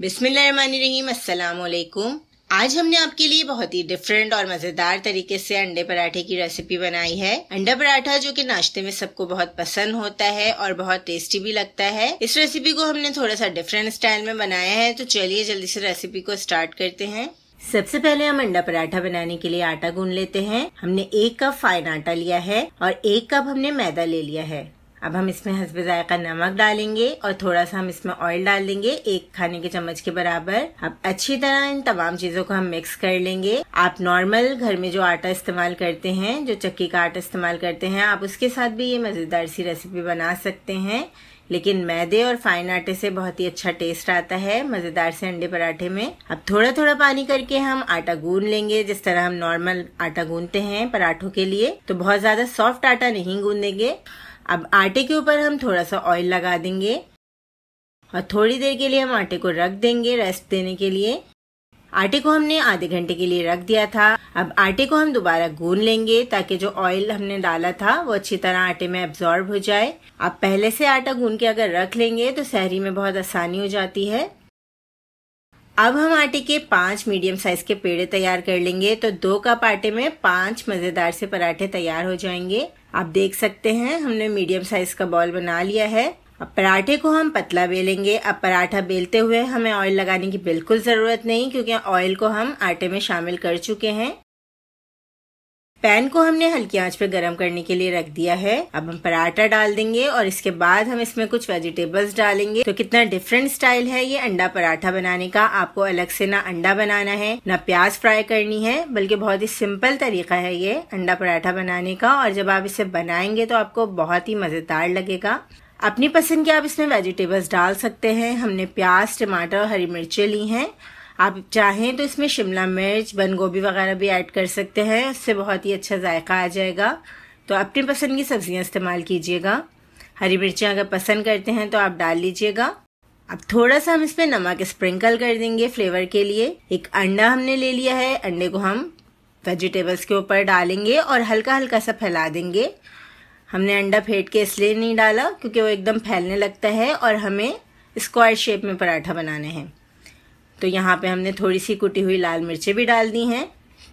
बिस्मिल्लाकुम आज हमने आपके लिए बहुत ही डिफरेंट और मज़ेदार तरीके से अंडे पराठे की रेसिपी बनाई है अंडा पराठा जो कि नाश्ते में सबको बहुत पसंद होता है और बहुत टेस्टी भी लगता है इस रेसिपी को हमने थोड़ा सा डिफरेंट स्टाइल में बनाया है तो चलिए जल्दी से रेसिपी को स्टार्ट करते हैं सबसे पहले हम अंडा पराठा बनाने के लिए आटा गूंद लेते हैं हमने एक कप फाइन आटा लिया है और एक कप हमने मैदा ले लिया है अब हम इसमें हंसबे जायका नमक डालेंगे और थोड़ा सा हम इसमें ऑयल डाल देंगे एक खाने के चम्मच के बराबर अब अच्छी तरह इन तमाम चीजों को हम मिक्स कर लेंगे आप नॉर्मल घर में जो आटा इस्तेमाल करते हैं जो चक्की का आटा इस्तेमाल करते हैं आप उसके साथ भी ये मजेदार सी रेसिपी बना सकते हैं लेकिन मैदे और फाइन आटे से बहुत ही अच्छा टेस्ट आता है मजेदार से अंडे पराठे में अब थोड़ा थोड़ा पानी करके हम आटा गून लेंगे जिस तरह हम नॉर्मल आटा गूंदते हैं पराठों के लिए तो बहुत ज्यादा सॉफ्ट आटा नहीं गूंदेंगे अब आटे के ऊपर हम थोड़ा सा ऑयल लगा देंगे और थोड़ी देर के लिए हम आटे को रख देंगे रेस्ट देने के लिए आटे को हमने आधे घंटे के लिए रख दिया था अब आटे को हम दोबारा गून लेंगे ताकि जो ऑयल हमने डाला था वो अच्छी तरह आटे में एब्जॉर्ब हो जाए आप पहले से आटा गून के अगर रख लेंगे तो सहरी में बहुत आसानी हो जाती है अब हम आटे के पांच मीडियम साइज के पेड़े तैयार कर लेंगे तो दो कप आटे में पांच मज़ेदार से पराठे तैयार हो जाएंगे आप देख सकते हैं हमने मीडियम साइज का बॉल बना लिया है अब पराठे को हम पतला बेलेंगे अब पराठा बेलते हुए हमें ऑयल लगाने की बिल्कुल ज़रूरत नहीं क्योंकि ऑयल को हम आटे में शामिल कर चुके हैं पैन को हमने हल्की आंच पे गरम करने के लिए रख दिया है अब हम पराठा डाल देंगे और इसके बाद हम इसमें कुछ वेजिटेबल्स डालेंगे तो कितना डिफरेंट स्टाइल है ये अंडा पराठा बनाने का आपको अलग से ना अंडा बनाना है ना प्याज फ्राई करनी है बल्कि बहुत ही सिंपल तरीका है ये अंडा पराठा बनाने का और जब आप इसे बनाएंगे तो आपको बहुत ही मजेदार लगेगा अपनी पसंद के आप इसमें वेजिटेबल्स डाल सकते हैं हमने प्याज टमाटर और हरी मिर्चें ली हैं आप चाहें तो इसमें शिमला मिर्च बंद गोभी वगैरह भी ऐड कर सकते हैं उससे बहुत ही अच्छा जायका आ जाएगा तो अपनी पसंद की सब्जियां इस्तेमाल कीजिएगा हरी मिर्चें अगर पसंद करते हैं तो आप डाल लीजिएगा अब थोड़ा सा हम इसमें नमक स्प्रिंकल कर देंगे फ्लेवर के लिए एक अंडा हमने ले लिया है अंडे को हम वेजिटेबल्स के ऊपर डालेंगे और हल्का हल्का सा फैला देंगे हमने अंडा फेंट के इसलिए नहीं डाला क्योंकि वो एकदम फैलने लगता है और हमें स्क्वायर शेप में पराठा बनाने हैं तो यहाँ पे हमने थोड़ी सी कुटी हुई लाल मिर्चें भी डाल दी हैं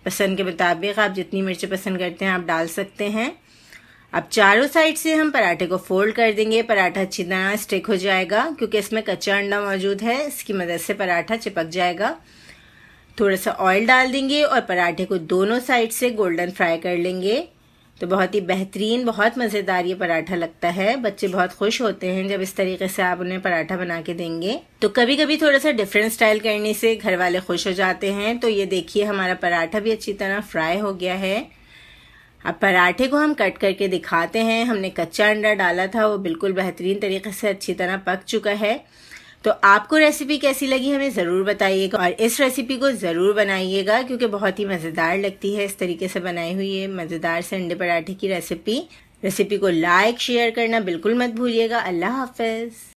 पसंद के मुताबिक आप जितनी मिर्चें पसंद करते हैं आप डाल सकते हैं अब चारों साइड से हम पराठे को फोल्ड कर देंगे पराठा अच्छी तरह स्टिक हो जाएगा क्योंकि इसमें कच्चा अंडा मौजूद है इसकी मदद से पराठा चिपक जाएगा थोड़ा सा ऑयल डाल देंगे और पराठे को दोनों साइड से गोल्डन फ्राई कर लेंगे तो बहुत ही बेहतरीन बहुत मज़ेदार ये पराठा लगता है बच्चे बहुत खुश होते हैं जब इस तरीके से आप उन्हें पराठा बना के देंगे तो कभी कभी थोड़ा सा डिफरेंट स्टाइल करने से घर वाले खुश हो जाते हैं तो ये देखिए हमारा पराठा भी अच्छी तरह फ्राई हो गया है अब पराठे को हम कट करके दिखाते हैं हमने कच्चा अंडा डाला था वो बिल्कुल बेहतरीन तरीके से अच्छी तरह पक चुका है तो आपको रेसिपी कैसी लगी हमें ज़रूर बताइएगा और इस रेसिपी को ज़रूर बनाइएगा क्योंकि बहुत ही मज़ेदार लगती है इस तरीके से बनाई हुई ये मज़ेदार से अंडे पराठे की रेसिपी रेसिपी को लाइक शेयर करना बिल्कुल मत भूलिएगा अल्लाह हाफिज़